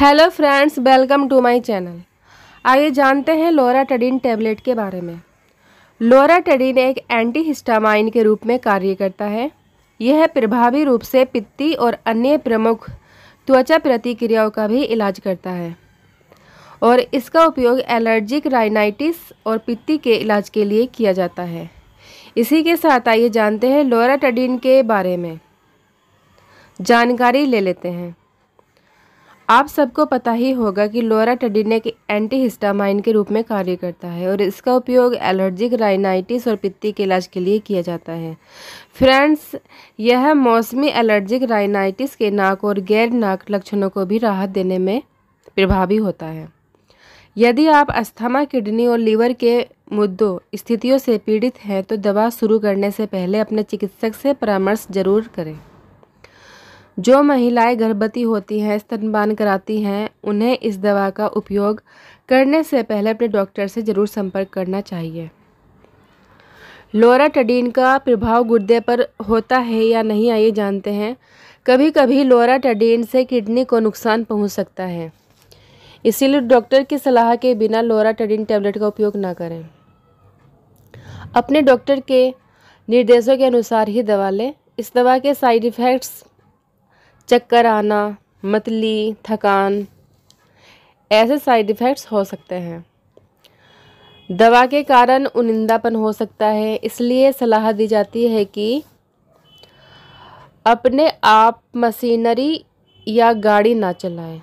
hello friends welcome to my channel आइए जानते हैं लोरा लोराटेडिन टेबलेट के बारे में लोराटेडिन एक एंटी हिस्टामाइन के रूप में कार्य करता है यह प्रभावी रूप से पित्ती और अन्य प्रमुख त्वचा प्रतिक्रियाओं का भी इलाज करता है और इसका उपयोग एलर्जिक राइनाइटिस और पित्ती के इलाज के लिए किया जाता है इसी के साथ आइए जानते हैं लोराटेडिन के बारे में जानकारी ले लेते हैं आप सबको पता ही होगा कि लोरा टेडिनेक एंटी हिस्टामाइन के रूप में कार्य करता है और इसका उपयोग एलर्जिक राइनाइटिस और पित्ती के इलाज के लिए किया जाता है फ्रेंड्स यह मौसमी एलर्जिक राइनाइटिस के नाक और गैर नाक लक्षणों को भी राहत देने में प्रभावी होता है यदि आप अस्थमा किडनी और लीवर के मुद्दों स्थितियों से पीड़ित हैं तो दवा शुरू करने से पहले अपने चिकित्सक से परामर्श जरूर करें जो महिलाएं गर्भवती होती हैं स्तनपान कराती हैं उन्हें इस दवा का उपयोग करने से पहले अपने डॉक्टर से ज़रूर संपर्क करना चाहिए लोराटडीन का प्रभाव गुर्दे पर होता है या नहीं आइए जानते हैं कभी कभी लोराटडीन से किडनी को नुकसान पहुंच सकता है इसीलिए डॉक्टर की सलाह के बिना लोराटडीन टैबलेट का उपयोग ना करें अपने डॉक्टर के निर्देशों के अनुसार ही दवा लें इस दवा के साइड इफ़ेक्ट्स चक्कर आना मतली थकान ऐसे साइड इफ़ेक्ट्स हो सकते हैं दवा के कारण उनिंदापन हो सकता है इसलिए सलाह दी जाती है कि अपने आप मशीनरी या गाड़ी ना चलाएं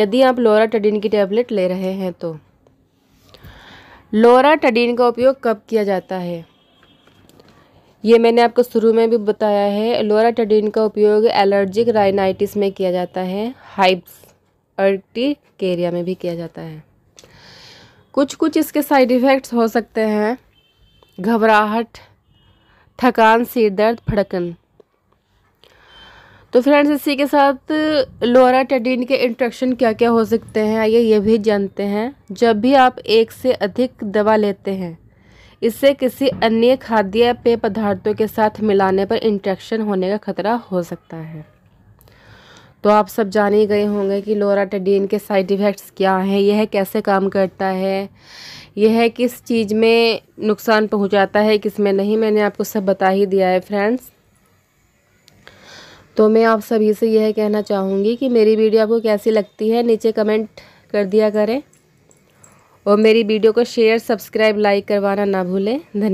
यदि आप लोरा टडीन की टैबलेट ले रहे हैं तो लोरा टडीन का उपयोग कब किया जाता है ये मैंने आपको शुरू में भी बताया है लोराटाडीन का उपयोग एलर्जिक राइनाइटिस में किया जाता है हाइप्स अर्टिकेरिया में भी किया जाता है कुछ कुछ इसके साइड इफ़ेक्ट्स हो सकते हैं घबराहट थकान सिर दर्द फड़कन तो फ्रेंड्स इसी के साथ लोराटेडीन के इंट्रक्शन क्या क्या हो सकते हैं आइए ये भी जानते हैं जब भी आप एक से अधिक दवा लेते हैं इससे किसी अन्य खाद्य पेय पदार्थों के साथ मिलाने पर इंट्रैक्शन होने का खतरा हो सकता है तो आप सब जान ही गए होंगे कि लोराटेडीन के साइड इफ़ेक्ट्स क्या हैं यह है कैसे काम करता है यह है किस चीज़ में नुकसान पहुंचाता है किस में नहीं मैंने आपको सब बता ही दिया है फ्रेंड्स तो मैं आप सभी से यह कहना चाहूँगी कि मेरी वीडियो आपको कैसी लगती है नीचे कमेंट कर दिया करें और मेरी वीडियो को शेयर सब्सक्राइब लाइक करवाना ना भूलें धन्यवाद